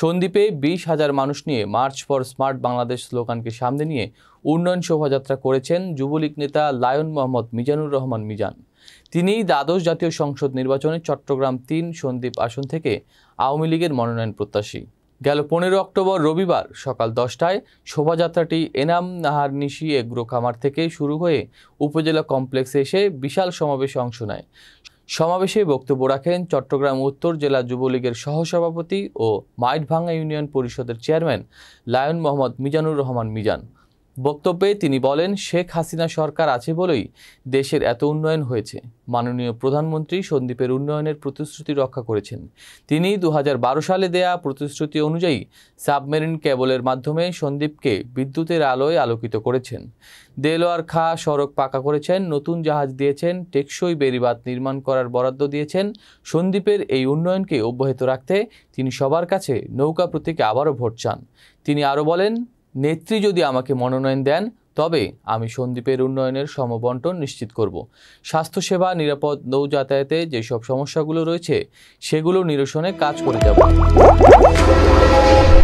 সন্দ্বীপে বিশ হাজার মানুষ নিয়ে মার্চ ফর স্মার্ট বাংলাদেশ স্লোগানকে সামনে নিয়ে উন্নয়ন শোভাযাত্রা করেছেন যুবলীগ নেতা লায়ন মোহাম্মদ মিজানুর রহমান মিজান তিনি দ্বাদশ জাতীয় সংসদ নির্বাচনে চট্টগ্রাম তিন সন্দ্বীপ আসন থেকে আওয়ামী লীগের মনোনয়ন প্রত্যাশী গেল পনেরো অক্টোবর রবিবার সকাল দশটায় শোভাযাত্রাটি এনাম নিশি এগ্রো খামার থেকে শুরু হয়ে উপজেলা কমপ্লেক্সে এসে বিশাল সমাবেশে অংশ নেয় সমাবেশে বক্তব্য রাখেন চট্টগ্রাম উত্তর জেলা যুবলীগের সহসভাপতি ও মাইটভাঙ্গা ইউনিয়ন পরিষদের চেয়ারম্যান লায়ন মোহাম্মদ মিজানুর রহমান মিজান বক্তব্যে তিনি বলেন শেখ হাসিনা সরকার আছে বলেই দেশের এত উন্নয়ন হয়েছে মাননীয় প্রধানমন্ত্রী সন্দ্বীপের উন্নয়নের প্রতিশ্রুতি রক্ষা করেছেন তিনি দু সালে দেয়া প্রতিশ্রুতি অনুযায়ী সাবমেরিন কেবলের মাধ্যমে সন্দ্বীপকে বিদ্যুতের আলোয় আলোকিত করেছেন দেলোয়ার খা সড়ক পাকা করেছেন নতুন জাহাজ দিয়েছেন টেকসই বেরিবাদ নির্মাণ করার বরাদ্দ দিয়েছেন সন্দ্বীপের এই উন্নয়নকে অব্যাহত রাখতে তিনি সবার কাছে নৌকা প্রতীকে আবারও ভোট চান তিনি আরও বলেন নেত্রী যদি আমাকে মনোনয়ন দেন তবে আমি সন্দ্বীপের উন্নয়নের সমবন্টন নিশ্চিত করব স্বাস্থ্যসেবা নিরাপদ নৌ যাতায়াতে যেসব সমস্যাগুলো রয়েছে সেগুলো নিরসনে কাজ করে যাব